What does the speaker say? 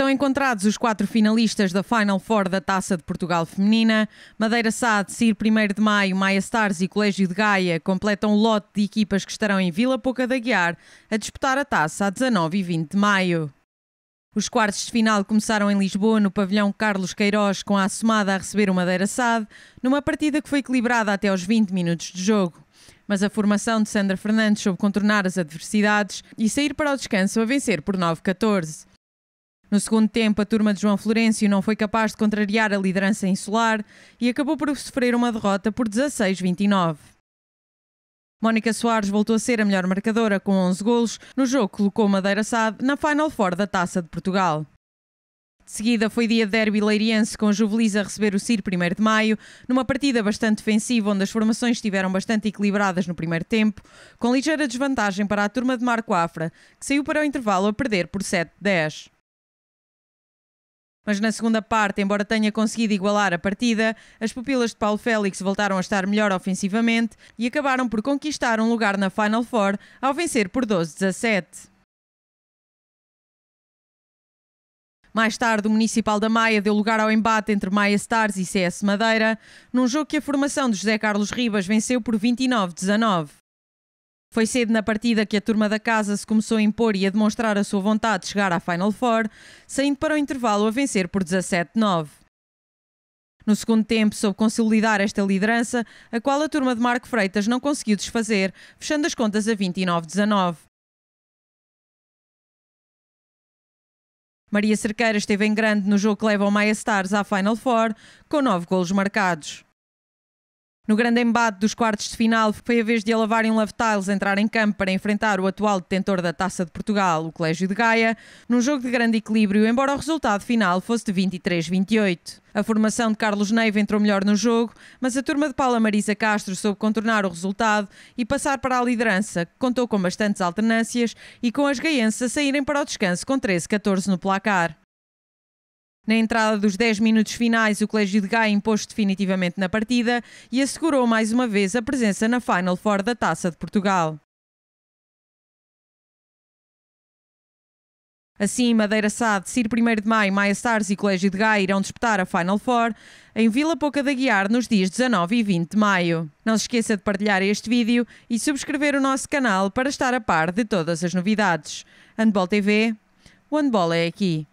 Estão encontrados os quatro finalistas da Final Four da Taça de Portugal Feminina. Madeira SAD, CIR 1 de Maio, Maia Stars e Colégio de Gaia completam o lote de equipas que estarão em Vila Pouca da Guiar a disputar a taça a 19 e 20 de maio. Os quartos de final começaram em Lisboa, no pavilhão Carlos Queiroz, com a Assomada a receber o Madeira SAD, numa partida que foi equilibrada até aos 20 minutos de jogo. Mas a formação de Sandra Fernandes soube contornar as adversidades e sair para o descanso a vencer por 9-14. No segundo tempo, a turma de João Florencio não foi capaz de contrariar a liderança insular e acabou por sofrer uma derrota por 16-29. Mónica Soares voltou a ser a melhor marcadora com 11 golos no jogo que colocou Madeira SAD na Final Four da Taça de Portugal. De seguida foi dia de derby leiriense com o Juvelis a receber o CIR 1 de maio, numa partida bastante defensiva onde as formações estiveram bastante equilibradas no primeiro tempo, com ligeira desvantagem para a turma de Marco Afra, que saiu para o intervalo a perder por 7-10 mas na segunda parte, embora tenha conseguido igualar a partida, as pupilas de Paulo Félix voltaram a estar melhor ofensivamente e acabaram por conquistar um lugar na Final Four ao vencer por 12-17. Mais tarde, o Municipal da Maia deu lugar ao embate entre Maia Stars e CS Madeira, num jogo que a formação de José Carlos Ribas venceu por 29-19. Foi cedo na partida que a turma da casa se começou a impor e a demonstrar a sua vontade de chegar à Final Four, saindo para o intervalo a vencer por 17-9. No segundo tempo, soube consolidar esta liderança, a qual a turma de Marco Freitas não conseguiu desfazer, fechando as contas a 29-19. Maria Cerqueira esteve em grande no jogo que leva o Maia Stars à Final Four, com nove golos marcados. No grande embate dos quartos de final, foi a vez de Alavarem Love Tiles entrar em campo para enfrentar o atual detentor da Taça de Portugal, o Colégio de Gaia, num jogo de grande equilíbrio, embora o resultado final fosse de 23-28. A formação de Carlos Neiva entrou melhor no jogo, mas a turma de Paula Marisa Castro soube contornar o resultado e passar para a liderança, que contou com bastantes alternâncias e com as gaenses a saírem para o descanso com 13-14 no placar. Na entrada dos 10 minutos finais, o Colégio de Gaia impôs definitivamente na partida e assegurou mais uma vez a presença na Final Four da Taça de Portugal. Assim, Madeira SAD, Ciro 1 de Maio, Maia Stars e Colégio de Gaia irão disputar a Final Four em Vila Pouca da Guiar nos dias 19 e 20 de Maio. Não se esqueça de partilhar este vídeo e subscrever o nosso canal para estar a par de todas as novidades. Handball TV, o handball é aqui.